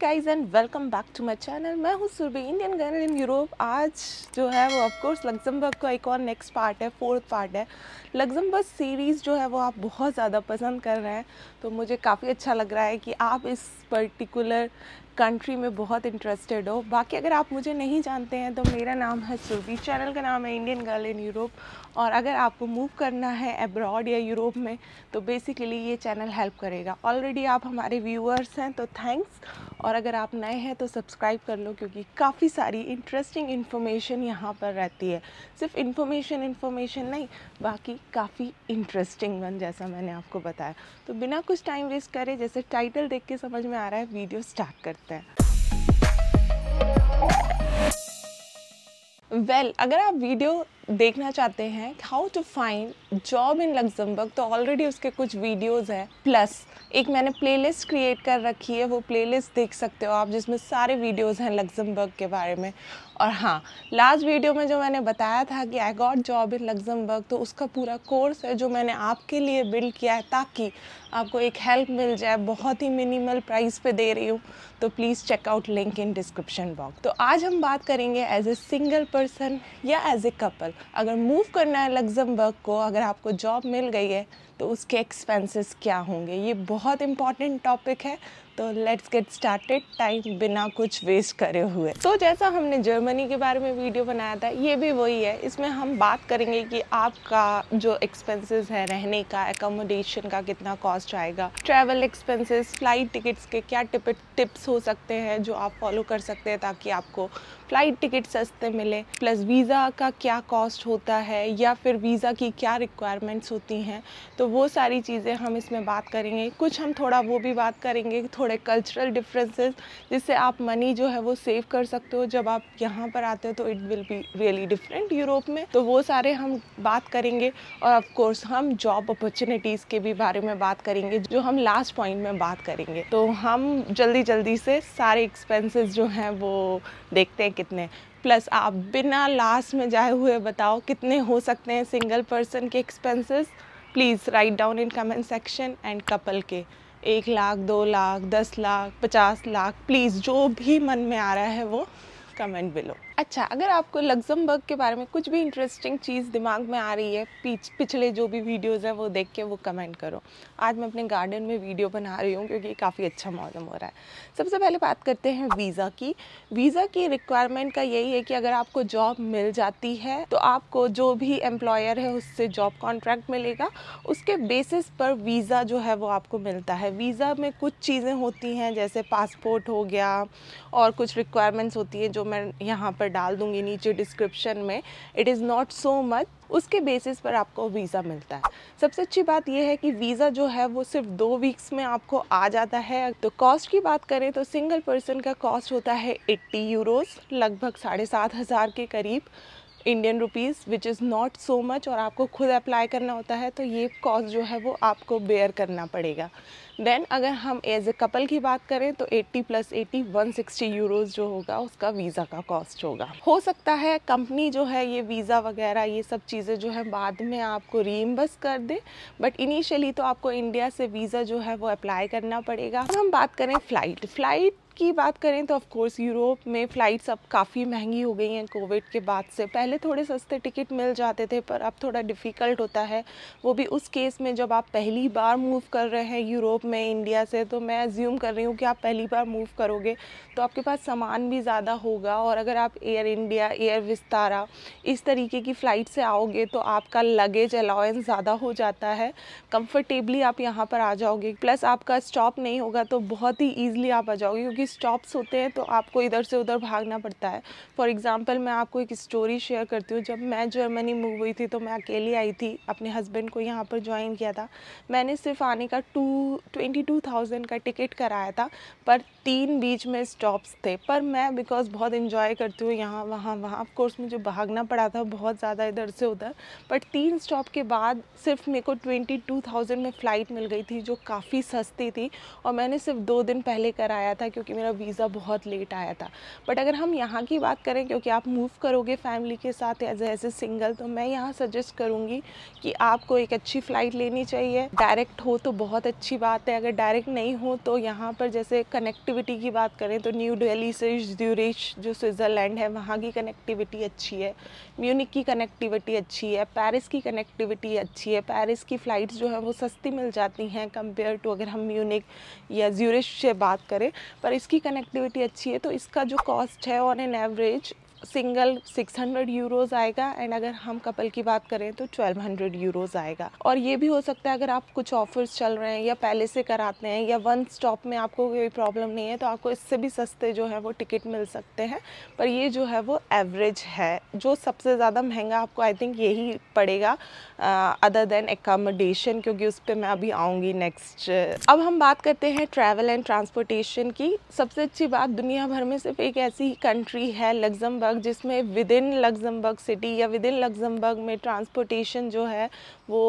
guys and welcome back to my channel मैं हूँ Surabhi Indian girl in Europe आज जो है वो ऑफकोर्स लग्जमबर्ग का एक और नेक्स्ट पार्ट है फोर्थ पार्ट है लग्जमबर्ग सीरीज़ जो है वो आप बहुत ज़्यादा पसंद कर रहे हैं तो मुझे काफ़ी अच्छा लग रहा है कि आप इस पर्टिकुलर कंट्री में बहुत इंटरेस्टेड हो बाकी अगर आप मुझे नहीं जानते हैं तो मेरा नाम है सुरभि चैनल का नाम है इंडियन गर्ल इन यूरोप और अगर आपको मूव करना है एब्रॉड या यूरोप में तो बेसिकली ये चैनल हेल्प करेगा ऑलरेडी आप हमारे व्यूअर्स हैं तो थैंक्स और अगर आप नए हैं तो सब्सक्राइब कर लो क्योंकि काफ़ी सारी इंटरेस्टिंग इन्फॉर्मेशन यहाँ पर रहती है सिर्फ इन्फॉर्मेशन इन्फॉर्मेशन नहीं बाकी काफ़ी इंटरेस्टिंग वन जैसा मैंने आपको बताया तो बिना कुछ टाइम वेस्ट करे जैसे टाइटल देख के समझ में आ रहा है वीडियो स्टार्ट करते सकते हैं वेल well, अगर आप वीडियो देखना चाहते हैं how to find job in Luxembourg तो ऑलरेडी उसके कुछ वीडियोस हैं प्लस एक मैंने प्लेलिस्ट क्रिएट कर रखी है वो प्लेलिस्ट देख सकते हो आप जिसमें सारे वीडियोस हैं लग्जमबर्ग के बारे में और हाँ लास्ट वीडियो में जो मैंने बताया था कि I got job in Luxembourg तो उसका पूरा कोर्स है जो मैंने आपके लिए बिल्ड किया है ताकि आपको एक हेल्प मिल जाए बहुत ही मिनिमल प्राइस पे दे रही हूँ तो please check out link in description box तो आज हम बात करेंगे एज ए सिंगल पर्सन या एज ए कपल अगर मूव करना है लग्जमबर्ग को अगर आपको जॉब मिल गई है तो उसके एक्सपेंसेस क्या होंगे ये बहुत इंपॉर्टेंट टॉपिक है तो लेट्स गेट स्टार्टेड टाइम बिना कुछ वेस्ट करे हुए तो जैसा हमने जर्मनी के बारे में वीडियो बनाया था ये भी वही है इसमें हम बात करेंगे कि आपका जो एक्सपेंसेस है रहने का एकोमोडेशन का कितना कॉस्ट आएगा ट्रैवल एक्सपेंसेस फ्लाइट टिकट्स के क्या टिप टिप्स हो सकते हैं जो आप फॉलो कर सकते हैं ताकि आपको फ़्लाइट टिकट सस्ते मिले प्लस वीज़ा का क्या कॉस्ट होता है या फिर वीज़ा की क्या रिक्वायरमेंट्स होती हैं तो वो सारी चीज़ें हम इसमें बात करेंगे कुछ हम थोड़ा वो भी बात करेंगे थोड़े कल्चरल डिफरेंसेस जिससे आप मनी जो है वो सेव कर सकते हो जब आप यहाँ पर आते हो तो it will be really different Europe में तो वो सारे हम बात करेंगे और कोर्स हम जॉब अपॉर्चुनिटीज़ के भी बारे में बात करेंगे जो हम लास्ट पॉइंट में बात करेंगे तो हम जल्दी जल्दी से सारे एक्सपेंसेस जो हैं वो देखते हैं कितने प्लस आप बिना लास्ट में जाए हुए बताओ कितने हो सकते हैं सिंगल पर्सन के expenses please write down in comment section and couple के एक लाख दो लाख दस लाख पचास लाख प्लीज़ जो भी मन में आ रहा है वो कमेंट बिलो अच्छा अगर आपको लग्जमबर्ग के बारे में कुछ भी इंटरेस्टिंग चीज़ दिमाग में आ रही है पीछ पिछले जो भी वीडियोज़ हैं वो देख के वो कमेंट करो आज मैं अपने गार्डन में वीडियो बना रही हूँ क्योंकि काफ़ी अच्छा मौसम हो रहा है सबसे पहले बात करते हैं वीज़ा की वीज़ा की रिक्वायरमेंट का यही है कि अगर आपको जॉब मिल जाती है तो आपको जो भी एम्प्लॉयर है उससे जॉब कॉन्ट्रैक्ट मिलेगा उसके बेसिस पर वीज़ा जो है वो आपको मिलता है वीज़ा में कुछ चीज़ें होती हैं जैसे पासपोर्ट हो गया और कुछ रिक्वायरमेंट्स होती हैं जो मैं यहाँ पर पर डाल दूंगी नीचे डिस्क्रिप्शन में it is not so much उसके बेसिस पर आपको वीज़ा मिलता है सबसे अच्छी बात यह है कि वीज़ा जो है वो सिर्फ दो वीक्स में आपको आ जाता है तो कॉस्ट की बात करें तो सिंगल पर्सन का कॉस्ट होता है 80 यूरोस लगभग साढ़े सात हज़ार के करीब Indian rupees which is not so much और आपको खुद अप्लाई करना होता है तो ये कॉस्ट जो है वो आपको बेयर करना पड़ेगा देन अगर हम एज ए कपल की बात करें तो 80 प्लस 80 160 यूरोस जो होगा उसका वीज़ा का कॉस्ट होगा हो सकता है कंपनी जो है ये वीज़ा वगैरह ये सब चीज़ें जो है बाद में आपको रीइम्बर्स कर दे बट इनिशियली तो आपको इंडिया से वीज़ा जो है वो अप्लाई करना पड़ेगा हम बात करें फ़्लाइट फ़्लाइट की बात करें तो ऑफ़ यूरोप में फ़्लाइट्स अब काफ़ी महंगी हो गई हैं कोविड के बाद से पहले थोड़े सस्ते टिकट मिल जाते थे पर अब थोड़ा डिफ़िकल्ट होता है वो भी उस केस में जब आप पहली बार मूव कर रहे हैं यूरोप में इंडिया से तो मैं ज्यूम कर रही हूँ कि आप पहली बार मूव करोगे तो आपके पास सामान भी ज़्यादा होगा और अगर आप एयर इंडिया एयर विस्तारा इस तरीके की फ़्लाइट से आओगे तो आपका लगेज अलाउंस ज़्यादा हो जाता है कम्फर्टेबली आप यहाँ पर आ जाओगे प्लस आपका स्टॉप नहीं होगा तो बहुत ही ईजिली आप आ जाओगे क्योंकि भी स्टॉप्स होते हैं तो आपको इधर से उधर भागना पड़ता है फॉर एग्ज़ाम्पल मैं आपको एक स्टोरी शेयर करती हूँ जब मैं जर्मनी मूव हुई थी तो मैं अकेली आई थी अपने हस्बैंड को यहाँ पर ज्वाइन किया था मैंने सिर्फ आने का टू ट्वेंटी टू थाउजेंड का टिकट कराया था पर तीन बीच में स्टॉप्स थे पर मैं बिकॉज बहुत इन्जॉय करती हूँ यहाँ वहाँ वहाँ ऑफकोर्स मुझे भागना पड़ा था बहुत ज़्यादा इधर से उधर बट तीन स्टॉप के बाद सिर्फ मेरे को ट्वेंटी टू थाउजेंड में फ़्लाइट मिल गई थी जो काफ़ी सस्ती थी और मैंने सिर्फ दो दिन पहले कराया था क्योंकि मेरा वीज़ा बहुत लेट आया था बट अगर हम यहाँ की बात करें क्योंकि आप मूव करोगे फैमिली के साथ एज एज ए सिंगल तो मैं यहाँ सजेस्ट करूँगी कि आपको एक अच्छी फ़्लाइट लेनी चाहिए डायरेक्ट हो तो बहुत अच्छी बात है अगर डायरेक्ट नहीं हो तो यहाँ पर जैसे कनेक्टिविटी की बात करें तो न्यू डेली से ड्यूरिश जो स्विट्ज़रलैंड है वहाँ की कनेक्टिविटी अच्छी है म्यूनिक की कनेक्टिविटी अच्छी है पैरिस की कनेक्टिविटी अच्छी है पैरिस की फ़्लाइट्स जो है वो सस्ती मिल जाती हैं कंपेयर टू अगर हम म्यूनिक या ज्यूरिश से बात करें पर इस इसकी कनेक्टिविटी अच्छी है तो इसका जो कॉस्ट है on an average single 600 euros आएगा एंड अगर हम कपल की बात करें तो 1200 यूरोज आएगा और ये भी हो सकता है अगर आप कुछ ऑफर्स चल रहे हैं या पहले से कराते हैं या वन स्टॉप में आपको कोई प्रॉब्लम नहीं है तो आपको इससे भी सस्ते जो है वो टिकट मिल सकते हैं पर ये जो है वो एवरेज है जो सबसे ज़्यादा महंगा आपको आई थिंक यही पड़ेगा अदर देन एकोमोडेशन क्योंकि उस पर मैं अभी आऊँगी नेक्स्ट अब हम बात करते हैं ट्रैवल एंड ट्रांसपोर्टेशन की सबसे अच्छी बात दुनिया भर में सिर्फ एक ऐसी कंट्री है लग्जमबर्ग लग्जमबर्ग जिसमें विद इन लग्जमबर्ग सिटी या विद इन लग्जमबर्ग में ट्रांसपोर्टेशन जो है वो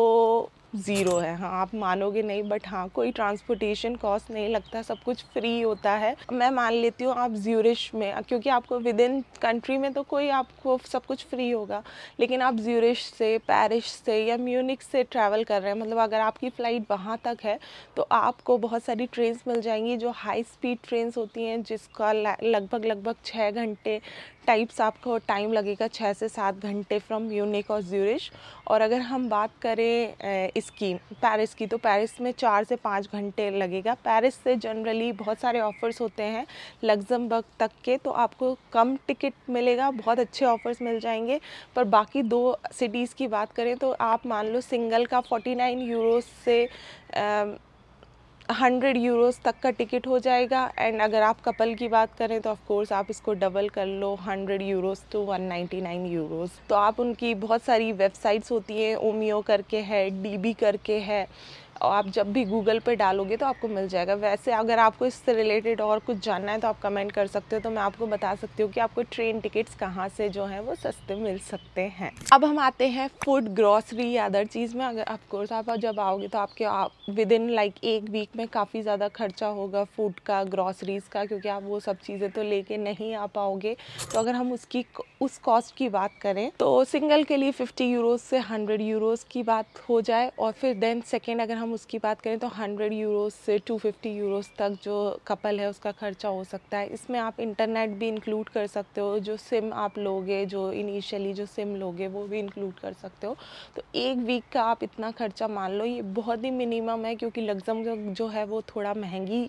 ज़ीरो है हाँ आप मानोगे नहीं बट हाँ कोई ट्रांसपोर्टेशन कॉस्ट नहीं लगता सब कुछ फ्री होता है मैं मान लेती हूँ आप ज्यूरिश में क्योंकि आपको विद इन कंट्री में तो कोई आपको सब कुछ फ्री होगा लेकिन आप ज्यूरिश से पेरिस से या म्यूनिक से ट्रैवल कर रहे हैं मतलब अगर आपकी फ़्लाइट वहाँ तक है तो आपको बहुत सारी ट्रेन्स मिल जाएंगी जो हाई स्पीड ट्रेन्स होती हैं जिसका लगभग लगभग छः घंटे टाइप्स आपको टाइम लगेगा छः से सात घंटे फ्रॉम म्यूनिक और ज्यूरिश और अगर हम बात करें इसकी पेरिस की तो पेरिस में चार से पाँच घंटे लगेगा पेरिस से जनरली बहुत सारे ऑफ़र्स होते हैं लग्जमबर्ग तक के तो आपको कम टिकट मिलेगा बहुत अच्छे ऑफ़र्स मिल जाएंगे पर बाकी दो सिटीज़ की बात करें तो आप मान लो सिंगल का फोर्टी नाइन से आ, हंड्रेड यूरोस तक का टिकट हो जाएगा एंड अगर आप कपल की बात करें तो ऑफकोर्स आप इसको डबल कर लो hundred euros to one ninety nine euros तो आप उनकी बहुत सारी वेबसाइट्स होती हैं ओमियो करके है डी बी करके है और आप जब भी गूगल पे डालोगे तो आपको मिल जाएगा वैसे अगर आपको इससे रिलेटेड और कुछ जानना है तो आप कमेंट कर सकते हो तो मैं आपको बता सकती हूँ कि आपको ट्रेन टिकट्स कहाँ से जो है वो सस्ते मिल सकते हैं अब हम आते हैं फूड ग्रॉसरी या अदर चीज़ में अगर आपको आप जब आओगे तो आपके विद इन लाइक एक वीक में काफ़ी ज़्यादा खर्चा होगा फूड का ग्रॉसरीज़ का क्योंकि आप वो सब चीज़ें तो लेके नहीं आ पाओगे तो अगर हम उसकी उस कॉस्ट की बात करें तो सिंगल के लिए फिफ्टी यूरोज़ से हंड्रेड यूरोज़ की बात हो जाए और फिर देन सेकेंड अगर हम हम उसकी बात करें तो 100 यूरो से 250 यूरो तक जो कपल है उसका खर्चा हो सकता है इसमें आप इंटरनेट भी इंक्लूड कर सकते हो जो सिम आप लोगे जो इनिशियली जो सिम लोगे वो भी इंक्लूड कर सकते हो तो एक वीक का आप इतना खर्चा मान लो ये बहुत ही मिनिमम है क्योंकि लग्जम जो है वो थोड़ा महंगी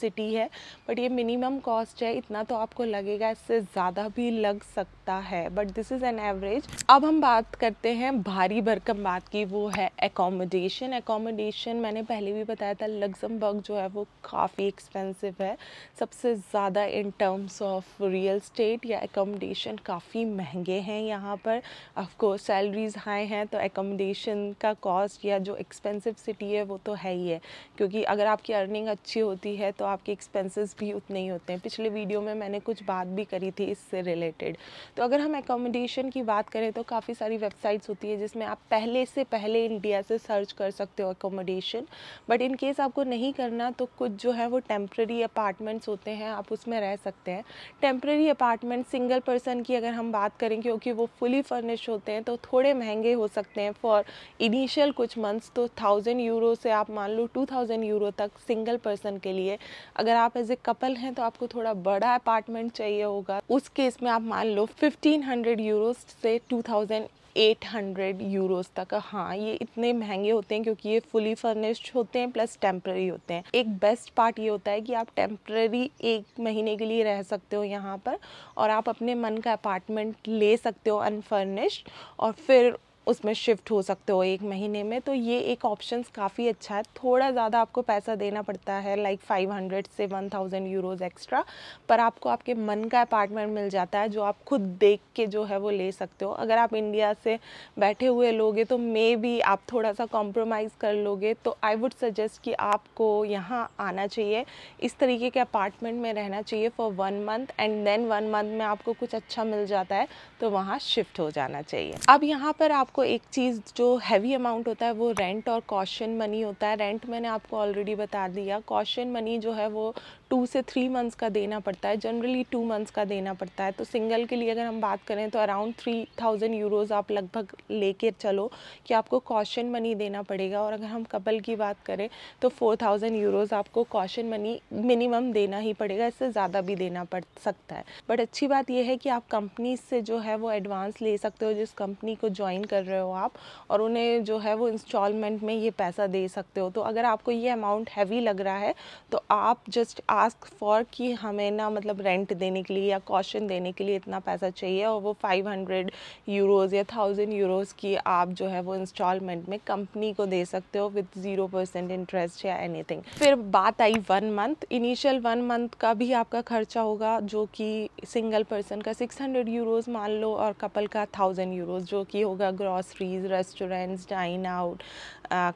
सिटी है बट ये मिनिमम कॉस्ट है इतना तो आपको लगेगा इससे ज़्यादा भी लग सकता है but this is an average अब हम बात करते हैं भारी भरकम बात की वो है एकोमोडेशन एकोमोडेशन एडिक्शन मैंने पहले भी बताया था लग्जमबर्ग जो है वो काफ़ी एक्सपेंसिव है सबसे ज़्यादा in terms of real estate या एकोमोडेशन काफ़ी महंगे हैं यहाँ पर ऑफकोर्स सैलरीज हाई हैं तो एकोमोडेशन का कॉस्ट या जो एक्सपेंसिव सिटी है वो तो है ही है क्योंकि अगर आपकी अर्निंग अच्छी होती है तो आपके एक्सपेंसिस भी उतने ही होते हैं पिछले वीडियो में मैंने कुछ बात भी करी थी इससे रिलेटेड तो अगर हम एकोमोडेशन की बात करें तो काफ़ी सारी वेबसाइट्स होती है जिसमें आप पहले से पहले इंडिया से सर्च कर सकते हो accommodation accommodation but in case आपको नहीं करना तो कुछ जो है वो टेम्प्रेरी अपार्टमेंट्स होते हैं आप उसमें रह सकते हैं टेम्प्रेरी अपार्टमेंट सिंगल पर्सन की अगर हम बात करें क्योंकि वो फुली फर्निश होते हैं तो थोड़े महंगे हो सकते हैं फॉर इनिशियल कुछ मंथ्स तो थाउजेंड यूरो से आप मान लो टू थाउजेंड यूरो तक सिंगल पर्सन के लिए अगर आप एज ए कपल हैं तो आपको थोड़ा बड़ा अपार्टमेंट चाहिए होगा उस केस में आप मान लो फिफ्टीन हंड्रेड यूरो से टू थाउजेंड 800 यूरोस तक हाँ ये इतने महंगे होते हैं क्योंकि ये फुली फर्निश्ड होते हैं प्लस टेम्प्रेरी होते हैं एक बेस्ट पार्ट ये होता है कि आप टेम्प्रेरी एक महीने के लिए रह सकते हो यहाँ पर और आप अपने मन का अपार्टमेंट ले सकते हो अनफर्निश्ड और फिर उसमें शिफ्ट हो सकते हो एक महीने में तो ये एक ऑप्शन काफ़ी अच्छा है थोड़ा ज़्यादा आपको पैसा देना पड़ता है लाइक फाइव हंड्रेड से वन थाउजेंड यूरोज़ एक्स्ट्रा पर आपको आपके मन का अपार्टमेंट मिल जाता है जो आप खुद देख के जो है वो ले सकते हो अगर आप इंडिया से बैठे हुए लोगे तो मे भी आप थोड़ा सा कॉम्प्रोमाइज़ कर लोगे तो आई वुड सजेस्ट कि आपको यहाँ आना चाहिए इस तरीके के अपार्टमेंट में रहना चाहिए for one month and then one month में आपको कुछ अच्छा मिल जाता है तो वहाँ शिफ्ट हो जाना चाहिए अब यहाँ पर आप आपको एक चीज़ जो हैवी अमाउंट होता है वो रेंट और कॉशन मनी होता है रेंट मैंने आपको ऑलरेडी बता दिया कॉशन मनी जो है वो टू से थ्री मंथ्स का देना पड़ता है जनरली टू मंथ्स का देना पड़ता है तो सिंगल के लिए अगर हम बात करें तो अराउंड थ्री थाउजेंड यूरोज़ आप लगभग लेके चलो कि आपको कॉशन मनी देना पड़ेगा और अगर हम कपल की बात करें तो फोर थाउजेंड यूरोज़ आपको कॉशन मनी मिनिमम देना ही पड़ेगा इससे ज़्यादा भी देना पड़ सकता है बट अच्छी बात यह है कि आप कंपनी से जो है वो एडवांस ले सकते हो जिस कंपनी को ज्वाइन कर रहे हो आप और उन्हें जो है वो इंस्टॉलमेंट में ये पैसा दे सकते हो तो अगर आपको ये अमाउंट हैवी लग रहा है तो आप जस्ट आस्क फॉर कि हमें ना मतलब रेंट देने के लिए या कॉशन देने के लिए इतना पैसा चाहिए और वो 500 यूरोस या 1000 यूरोस की आप जो है वो इंस्टॉलमेंट में कंपनी को दे सकते हो विद ज़ीरो परसेंट इंटरेस्ट या एनीथिंग फिर बात आई one month initial one month का भी आपका खर्चा होगा जो कि सिंगल पर्सन का 600 यूरोज मान लो और कपल का थाउजेंड यूरोज जो कि होगा groceries restaurants dine out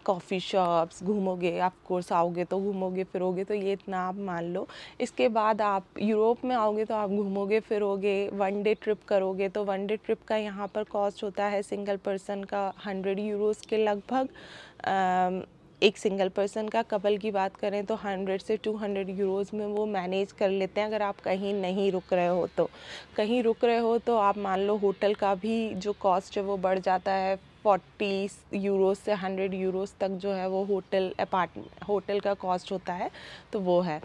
coffee uh, shops घूमोगे आप कोर्स आओगे तो घूमोगे फिरोगे तो ये इतना आप मान लो इसके बाद आप यूरोप में आओगे तो आप घूमोगे फिरोगे वन डे ट्रिप करोगे तो वन डे ट्रिप का यहाँ पर कॉस्ट होता है सिंगल पर्सन का हंड्रेड यूरोज़ के लगभग um, एक सिंगल पर्सन का कपल की बात करें तो 100 से 200 यूरोज़ में वो मैनेज कर लेते हैं अगर आप कहीं नहीं रुक रहे हो तो कहीं रुक रहे हो तो आप मान लो होटल का भी जो कॉस्ट है वो बढ़ जाता है फोर्टी यूरो से हंड्रेड यूरोस तक जो है वो होटल अपार्टमेंट होटल का कॉस्ट होता है तो वो है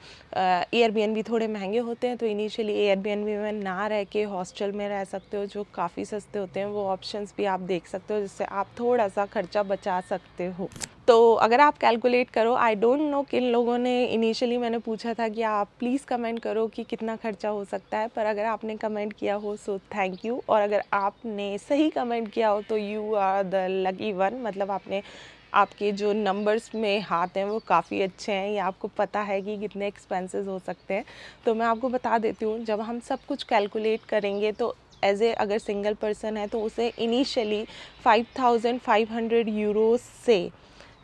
भी थोड़े महंगे होते हैं तो इनिशियली एयरबीएनबी में ना रह के हॉस्टल में रह सकते हो जो काफ़ी सस्ते होते हैं वो ऑप्शंस भी आप देख सकते हो जिससे आप थोड़ा सा खर्चा बचा सकते हो तो अगर आप कैलकुलेट करो आई डोंट नो किन लोगों ने इनिशियली मैंने पूछा था कि आप प्लीज़ कमेंट करो कि कितना खर्चा हो सकता है पर अगर आपने कमेंट किया हो सो थैंक यू और अगर आपने सही कमेंट किया हो तो you are the lucky one मतलब आपने आपके जो नंबर्स में हाथ हैं वो काफ़ी अच्छे हैं या आपको पता है कि कितने एक्सपेंसेस हो सकते हैं तो मैं आपको बता देती हूँ जब हम सब कुछ कैलकुलेट करेंगे तो एज ए अगर सिंगल पर्सन है तो उसे इनिशियली 5,500 यूरो से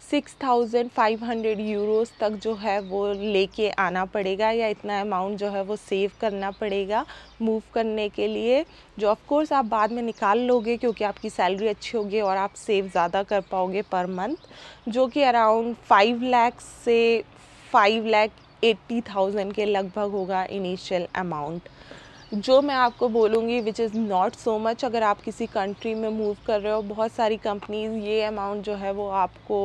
six thousand five hundred euros तक जो है वो लेके आना पड़ेगा या इतना अमाउंट जो है वो सेव करना पड़ेगा मूव करने के लिए जो ऑफ कोर्स आप बाद में निकाल लोगे क्योंकि आपकी सैलरी अच्छी होगी और आप सेव ज़्यादा कर पाओगे पर मंथ जो कि अराउंड फाइव लैख से फाइव लैख एट्टी थाउजेंड के लगभग होगा इनिशियल अमाउंट जो मैं आपको बोलूँगी which is not so much अगर आप किसी कंट्री में मूव कर रहे हो बहुत सारी कंपनीज़ ये अमाउंट जो है वो आपको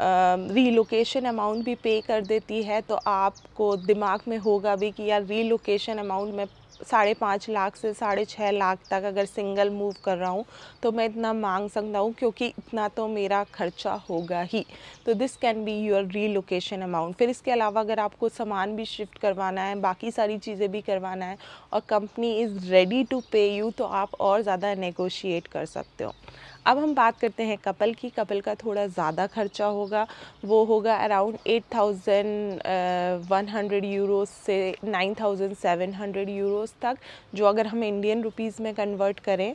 रीलोकेशन uh, अमाउंट भी पे कर देती है तो आपको दिमाग में होगा भी कि यार रीलोकेशन अमाउंट मैं साढ़े पाँच लाख से साढ़े छः लाख तक अगर सिंगल मूव कर रहा हूँ तो मैं इतना मांग सकता हूँ क्योंकि इतना तो मेरा खर्चा होगा ही तो this can be your relocation amount फिर इसके अलावा अगर आपको सामान भी शिफ्ट करवाना है बाकी सारी चीज़ें भी करवाना है और company is ready to pay you तो आप और ज़्यादा नेगोशिएट कर सकते हो अब हम बात करते हैं कपल की कपल का थोड़ा ज़्यादा खर्चा होगा वो होगा around eight thousand one hundred euro से nine thousand seven hundred euros तक जो अगर हम इंडियन रुपीज़ में कन्वर्ट करें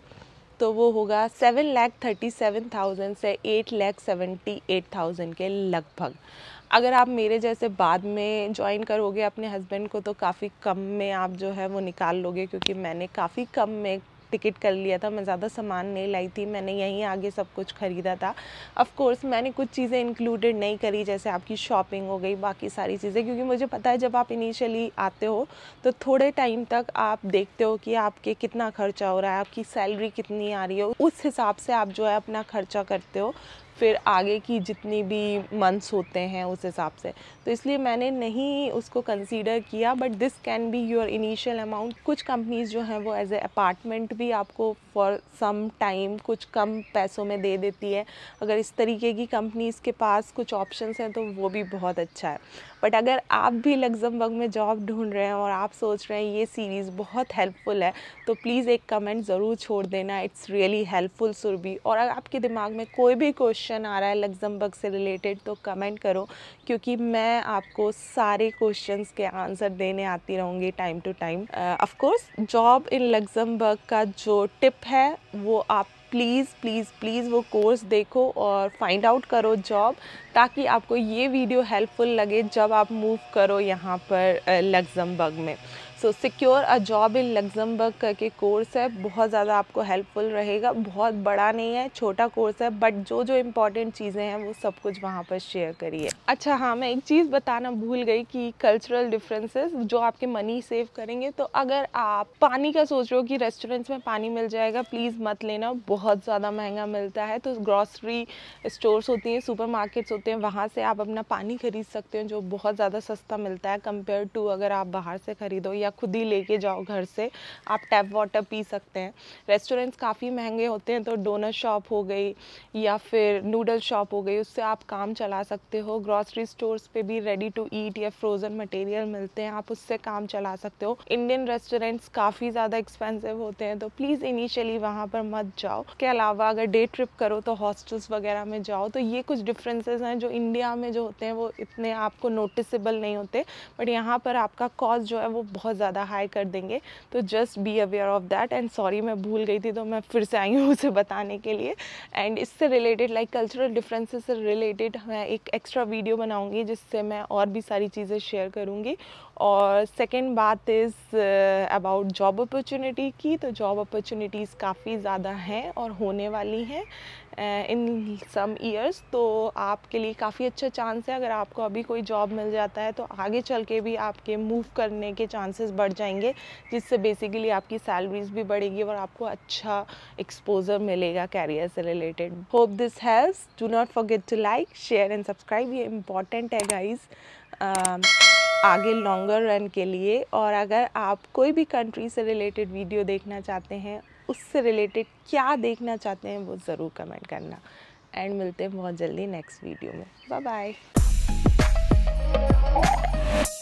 तो वो होगा seven lakh thirty seven thousand से eight lakh seventy eight thousand के लगभग अगर आप मेरे जैसे बाद में ज्वाइन करोगे अपने हस्बैंड को तो काफ़ी कम में आप जो है वो निकाल लोगे क्योंकि मैंने काफ़ी कम में टिकट कर लिया था मैं ज़्यादा सामान नहीं लाई थी मैंने यहीं आगे सब कुछ ख़रीदा था ऑफ़ कोर्स मैंने कुछ चीज़ें इंक्लूडेड नहीं करी जैसे आपकी शॉपिंग हो गई बाकी सारी चीज़ें क्योंकि मुझे पता है जब आप इनिशियली आते हो तो थोड़े टाइम तक आप देखते हो कि आपके कितना खर्चा हो रहा है आपकी सैलरी कितनी आ रही है उस हिसाब से आप जो है अपना खर्चा करते हो फिर आगे की जितनी भी मंथ्स होते हैं उस हिसाब से तो इसलिए मैंने नहीं उसको कंसीडर किया but this can be your initial amount कुछ कंपनीज़ जो हैं वो एज ए अपार्टमेंट भी आपको फॉर सम टाइम कुछ कम पैसों में दे देती है अगर इस तरीके की कंपनीज़ के पास कुछ ऑप्शन हैं तो वो भी बहुत अच्छा है बट अगर आप भी लग्जमबर्ग में जॉब ढूंढ रहे हैं और आप सोच रहे हैं ये सीरीज़ बहुत हेल्पफुल है तो प्लीज़ एक कमेंट ज़रूर छोड़ देना इट्स रियली हेल्पफुल सुरभि और अगर आपके दिमाग में कोई भी क्वेश्चन क्वेश्चन आ रहा है लग्जमबर्ग से रिलेटेड तो कमेंट करो क्योंकि मैं आपको सारे क्वेश्चंस के आंसर देने आती रहूँगी time to time of course job in Luxembourg का जो टिप है वो आप प्लीज़ प्लीज़ प्लीज़ वो कोर्स देखो और फाइंड आउट करो जॉब ताकि आपको ये वीडियो हेल्पफुल लगे जब आप मूव करो यहाँ पर लग्जमबर्ग uh, में so secure a job in Luxembourg करके कोर्स है बहुत ज़्यादा आपको हेल्पफुल रहेगा बहुत बड़ा नहीं है छोटा कोर्स है बट जो जो इम्पॉर्टेंट चीज़ें हैं वो सब कुछ वहाँ पर शेयर करिए अच्छा हाँ मैं एक चीज़ बताना भूल गई कि कल्चरल डिफरेंसेस जो आपके मनी सेव करेंगे तो अगर आप पानी का सोच रहे हो कि रेस्टोरेंट्स में पानी मिल जाएगा प्लीज़ मत लेना बहुत ज़्यादा महंगा मिलता है तो ग्रॉसरी स्टोर्स होती हैं मार्केट्स होते हैं वहाँ से आप अपना पानी खरीद सकते हो जो बहुत ज़्यादा सस्ता मिलता है कंपेयर टू अगर आप बाहर से खरीदो या या खुद ही लेके जाओ घर से आप टैप वाटर पी सकते हैं रेस्टोरेंट्स काफ़ी महंगे होते हैं तो डोनर शॉप हो गई या फिर नूडल शॉप हो गई उससे आप काम चला सकते हो ग्रॉसरी स्टोर्स पे भी रेडी टू ईट या फ्रोज़न मटेरियल मिलते हैं आप उससे काम चला सकते हो इंडियन रेस्टोरेंट्स काफ़ी ज़्यादा एक्सपेंसिव होते हैं तो प्लीज़ इनिशियली वहाँ पर मत जाओ के अलावा अगर डे ट्रिप करो तो हॉस्टल्स वगैरह में जाओ तो ये कुछ डिफरेंसेस हैं जो इंडिया में जो होते हैं वो इतने आपको नोटिसबल नहीं होते बट यहाँ पर आपका कॉस्ट जो है वो बहुत ज़्यादा हाई कर देंगे तो just be aware of that and sorry मैं भूल गई थी तो मैं फिर से आई हूँ उसे बताने के लिए एंड इससे रिलेटेड लाइक कल्चरल डिफरेंसेस से रिलेटेड मैं एक एक्स्ट्रा वीडियो बनाऊँगी जिससे मैं और भी सारी चीज़ें शेयर करूँगी और सेकेंड बात इज़ अबाउट जॉब अपॉर्चुनिटी की तो जॉब अपॉर्चुनिटीज़ काफ़ी ज़्यादा हैं और होने वाली हैं इन सम ईयर्स तो आपके लिए काफ़ी अच्छा चांस है अगर आपको अभी कोई जॉब मिल जाता है तो आगे चल के भी आपके मूव करने के चांसेस बढ़ जाएंगे जिससे बेसिकली आपकी सैलरीज भी बढ़ेगी और आपको अच्छा एक्सपोजर मिलेगा कैरियर से related hope this has do not forget to like share and subscribe ये इम्पॉर्टेंट है गाइज आगे लॉन्गर रन के लिए और अगर आप कोई भी कंट्री से रिलेटेड वीडियो देखना चाहते हैं उससे रिलेटेड क्या देखना चाहते हैं वो ज़रूर कमेंट करना एंड मिलते हैं बहुत जल्दी नेक्स्ट वीडियो में बाय बाय